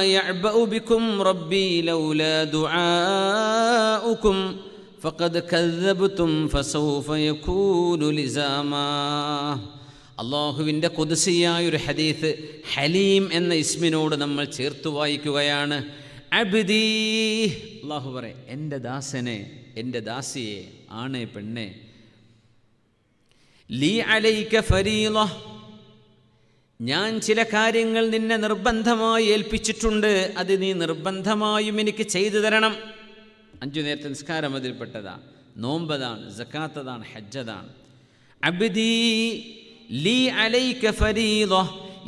يعبأ بكم ربي لولا دعاؤكم فقد كذبتم فسوف يكون لزاما അള്ളാഹുവിൻ്റെ കൊതിസിയായ ഒരു ഹദീത്ത് ഹലീം എന്ന ഇസ്മിനോട് നമ്മൾ ചേർത്ത് വായിക്കുകയാണ് അബിദി അള്ളാഹു പറ എൻ്റെ ദാസനെ എൻ്റെ ദാസിയെ ആണേ പെണ്ണേ ലീ അലൈക്ക ഫരീല ഞാൻ ചില കാര്യങ്ങൾ നിന്നെ നിർബന്ധമായി ഏൽപ്പിച്ചിട്ടുണ്ട് അത് നീ നിർബന്ധമായും എനിക്ക് ചെയ്തു തരണം അഞ്ചു നേരത്തെ നിസ്കാരം അതിൽപ്പെട്ടതാണ് നോമ്പതാണ് ജക്കാത്തതാണ് ഹജ്ജതാണ് ലീ അലൈക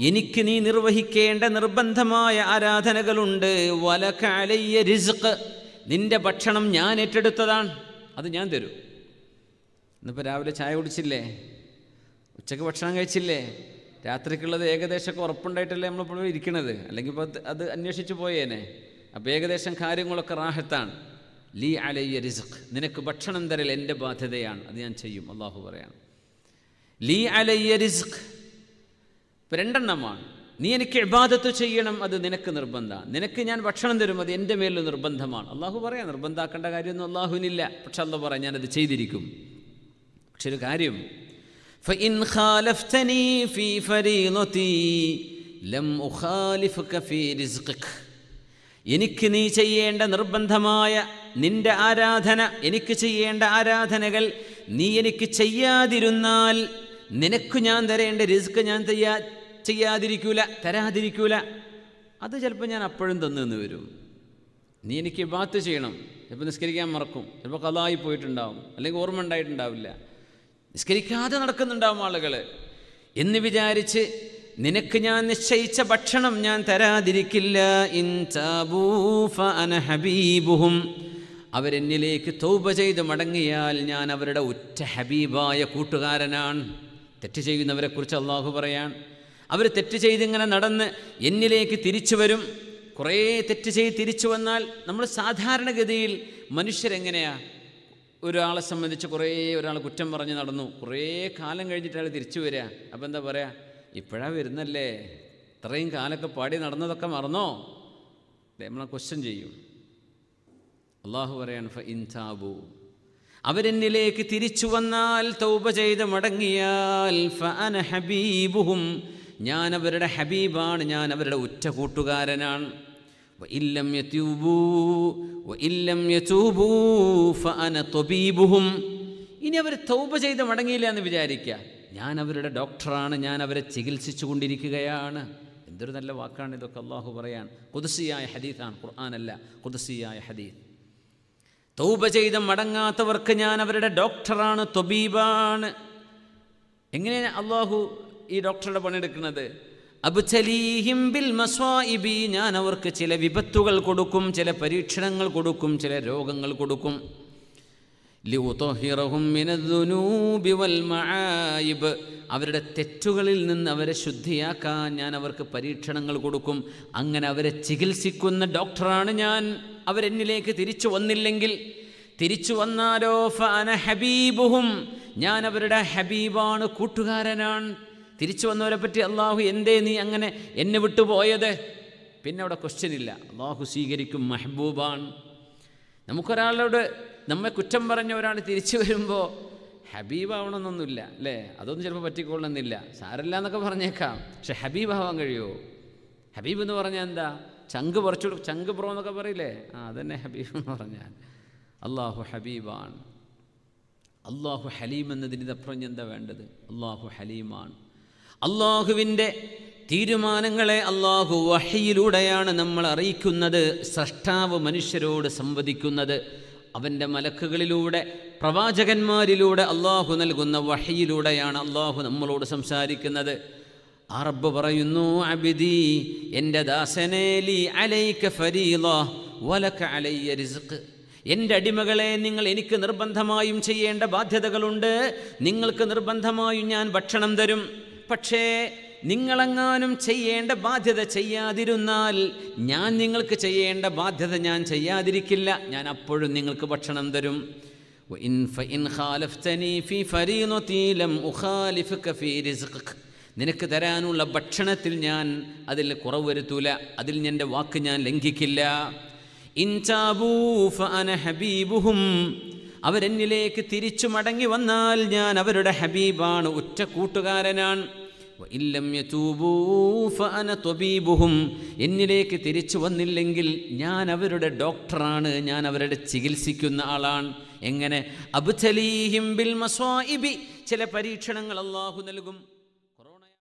എനിക്ക് നീ നിർവഹിക്കേണ്ട നിർബന്ധമായ ആരാധനകളുണ്ട് വലക അലയ്യ നിന്റെ ഭക്ഷണം ഞാൻ ഏറ്റെടുത്തതാണ് അത് ഞാൻ തരും ഇന്നിപ്പോൾ രാവിലെ ചായ കുടിച്ചില്ലേ ഉച്ചക്ക് ഭക്ഷണം കഴിച്ചില്ലേ രാത്രിക്കുള്ളത് ഏകദേശമൊക്കെ ഉറപ്പുണ്ടായിട്ടല്ലേ നമ്മളിപ്പോഴും ഇരിക്കണത് അല്ലെങ്കിൽ ഇപ്പോൾ അത് അന്വേഷിച്ച് പോയേനെ അപ്പോൾ ഏകദേശം കാര്യങ്ങളൊക്കെ റാഹത്താണ് ലീ അലയ്യ റിസഖ് നിനക്ക് ഭക്ഷണം തരൽ എൻ്റെ ബാധ്യതയാണ് അത് ഞാൻ ചെയ്യും അള്ളാഹു പറയാണ് ലീ അലയ്യ റിസഖ് ഇപ്പം രണ്ടെണ്ണമാണ് നീ എനിക്ക് ഇബാദത്ത് ചെയ്യണം അത് നിനക്ക് നിർബന്ധമാണ് നിനക്ക് ഞാൻ ഭക്ഷണം തരും അത് എൻ്റെ മേലിൽ നിർബന്ധമാണ് അള്ളാഹു പറയാം നിർബന്ധാക്കേണ്ട കാര്യമൊന്നും അള്ളാഹുവിനില്ല പക്ഷെ അല്ല പറയാം ഞാനത് ചെയ്തിരിക്കും പക്ഷെ ഒരു കാര്യം خالفتني في لم في رزقك എനിക്ക് നീ ചെയ്യേണ്ട നിർബന്ധമായ നിന്റെ ആരാധന എനിക്ക് ചെയ്യേണ്ട ആരാധനകൾ നീ എനിക്ക് ചെയ്യാതിരുന്നാൽ നിനക്ക് ഞാൻ തരേണ്ട റിസ്ക് ഞാൻ ചെയ്യാ ചെയ്യാതിരിക്കൂല തരാതിരിക്കൂല അത് ചിലപ്പോൾ ഞാൻ അപ്പോഴും തന്നു എന്ന് വരും നീ എനിക്ക് ബാത്ത് ചെയ്യണം ചിലപ്പോൾ നിസ്കരിക്കാൻ മറക്കും ചിലപ്പോൾ കഥായി പോയിട്ടുണ്ടാവും അല്ലെങ്കിൽ ഓർമ്മ ഉണ്ടായിട്ടുണ്ടാവില്ല നിസ്കരിക്കാതെ നടക്കുന്നുണ്ടാവും ആളുകൾ എന്ന് വിചാരിച്ച് നിനക്ക് ഞാൻ നിശ്ചയിച്ച ഭക്ഷണം ഞാൻ തരാതിരിക്കില്ല ഹബീബുഹും അവരെന്നിലേക്ക് തൗബ ചെയ്ത് മടങ്ങിയാൽ ഞാൻ അവരുടെ ഉറ്റ ഹബീബായ കൂട്ടുകാരനാണ് തെറ്റ് ചെയ്യുന്നവരെക്കുറിച്ച് അള്ളാഹു പറയാൻ അവർ തെറ്റ് ചെയ്തിങ്ങനെ നടന്ന് എന്നിലേക്ക് തിരിച്ചു വരും കുറേ തെറ്റ് ചെയ്ത് തിരിച്ചു വന്നാൽ നമ്മൾ സാധാരണഗതിയിൽ മനുഷ്യരെങ്ങനെയാണ് ഒരാളെ സംബന്ധിച്ച് കുറേ ഒരാൾ കുറ്റം പറഞ്ഞ് നടന്നു കുറേ കാലം കഴിഞ്ഞിട്ട് അയാൾ തിരിച്ചു വരിക അപ്പോൾ എന്താ പറയുക ഇപ്പോഴാ വരുന്നല്ലേ ഇത്രയും കാലൊക്കെ പാടി നടന്നതൊക്കെ മറന്നോ നമ്മളെ ക്വസ്റ്റ്യൻ ചെയ്യും അള്ളാഹു പറയാൻ ഫ ഇൻതാബു അവരെന്നിലേക്ക് തിരിച്ചു വന്നാൽ തൗബ ചെയ്ത് മടങ്ങിയാൽ ഫ അന ഹബീബുഹും ഞാൻ അവരുടെ ഹബീബാണ് ഞാൻ അവരുടെ ഉറ്റ കൂട്ടുകാരനാണ് وإن لم يتوبوا وإن لم يتوبوا فأنا طبيبهم ഇനി അവർ തൗബ ചെയ്ത് മടങ്ങിയില്ല എന്ന് വിചാരിക്കുക ഞാൻ അവരുടെ ഡോക്ടറാണ് ഞാൻ അവരെ ചികിത്സിച്ചു കൊണ്ടിരിക്കുകയാണ് എന്തൊരു നല്ല വാക്കാണ് ഇതൊക്കെ അള്ളാഹു പറയാൻ കുതിസിയായ ഹദീസാണ് ഖുർആാനല്ല കുതിസിയായ ഹദീസ് തൗബ ചെയ്ത് മടങ്ങാത്തവർക്ക് ഞാൻ അവരുടെ ഡോക്ടറാണ് തൊബീബാണ് എങ്ങനെയാണ് അള്ളാഹു ഈ ഡോക്ടറുടെ പണിയെടുക്കുന്നത് അബ്ചലീഹിം ബിൽ മസ്വാഇബി ഞാൻ അവർക്ക് ചില വിപത്തുകൾ കൊടുക്കും ചില പരീക്ഷണങ്ങൾ കൊടുക്കും ചില രോഗങ്ങൾ കൊടുക്കും അവരുടെ തെറ്റുകളിൽ നിന്ന് അവരെ ശുദ്ധിയാക്കാൻ ഞാൻ അവർക്ക് പരീക്ഷണങ്ങൾ കൊടുക്കും അങ്ങനെ അവരെ ചികിത്സിക്കുന്ന ഡോക്ടറാണ് ഞാൻ അവരെന്നിലേക്ക് തിരിച്ചു വന്നില്ലെങ്കിൽ തിരിച്ചു വന്നാലോ ഫാന ഹബീബുഹും ഞാൻ അവരുടെ ഹബീബാണ് കൂട്ടുകാരനാണ് തിരിച്ചു വന്നവരെ പറ്റി അള്ളാഹു എന്തേ നീ അങ്ങനെ എന്നെ വിട്ടുപോയത് പിന്നെ അവിടെ ക്വസ്റ്റ്യൻ ഇല്ല അള്ളാഹു സ്വീകരിക്കും മെഹബൂബാണ് നമുക്കൊരാളോട് നമ്മെ കുറ്റം പറഞ്ഞ ഒരാൾ തിരിച്ചു വരുമ്പോൾ ഹബീബാവണമെന്നൊന്നുമില്ല അല്ലേ അതൊന്നും ചിലപ്പോൾ പറ്റിക്കൊള്ളണമെന്നില്ല സാരല്ല എന്നൊക്കെ പറഞ്ഞേക്കാം പക്ഷെ ഹബീബാവാൻ കഴിയുമോ ഹബീബ് എന്ന് പറഞ്ഞാൽ എന്താ ചങ്ക് പറിച്ചു ചങ്ക് പ്രോ എന്നൊക്കെ പറയില്ലേ ആ അതന്നെ ഹബീബ് എന്ന് പറഞ്ഞാൽ അള്ളാഹു ഹബീബാണ് അള്ളാഹു ഹലീം എന്നതിന് ഇതപ്പുറം എന്താ വേണ്ടത് അള്ളാഹു ഹലീമാണ് അള്ളാഹുവിൻ്റെ തീരുമാനങ്ങളെ അള്ളാഹു വഹയിലൂടെയാണ് നമ്മൾ അറിയിക്കുന്നത് സ്രഷ്ടാവ് മനുഷ്യരോട് സംവദിക്കുന്നത് അവൻ്റെ മലക്കുകളിലൂടെ പ്രവാചകന്മാരിലൂടെ അള്ളാഹു നൽകുന്ന വഹയിലൂടെയാണ് അള്ളാഹു നമ്മളോട് സംസാരിക്കുന്നത് അറബ് പറയുന്നു അബിദി എൻ്റെ ദാസനേലി അലൈക്ക ഫരീല അലയ്യ എൻ്റെ അടിമകളെ നിങ്ങൾ എനിക്ക് നിർബന്ധമായും ചെയ്യേണ്ട ബാധ്യതകളുണ്ട് നിങ്ങൾക്ക് നിർബന്ധമായും ഞാൻ ഭക്ഷണം തരും പക്ഷേ നിങ്ങളെങ്ങാനും ചെയ്യേണ്ട ബാധ്യത ചെയ്യാതിരുന്നാൽ ഞാൻ നിങ്ങൾക്ക് ചെയ്യേണ്ട ബാധ്യത ഞാൻ ചെയ്യാതിരിക്കില്ല ഞാൻ അപ്പോഴും നിങ്ങൾക്ക് ഭക്ഷണം തരും നിനക്ക് തരാനുള്ള ഭക്ഷണത്തിൽ ഞാൻ അതിൽ കുറവ് വരുത്തൂല അതിൽ എൻ്റെ വാക്ക് ഞാൻ ലംഘിക്കില്ല ഇൻചാബൂ അവരെന്നിലേക്ക് തിരിച്ചു മടങ്ങി വന്നാൽ ഞാൻ അവരുടെ ഹബീബാണ് ഉറ്റ കൂട്ടുകാരനാണ് എന്നിലേക്ക് തിരിച്ചു വന്നില്ലെങ്കിൽ ഞാൻ അവരുടെ ഡോക്ടറാണ് ഞാൻ അവരുടെ ചികിത്സിക്കുന്ന ആളാണ് എങ്ങനെ അബുചലീഹിം ബിൽ മസ്വാഇബി ചില പരീക്ഷണങ്ങൾ അള്ളാഹു നൽകും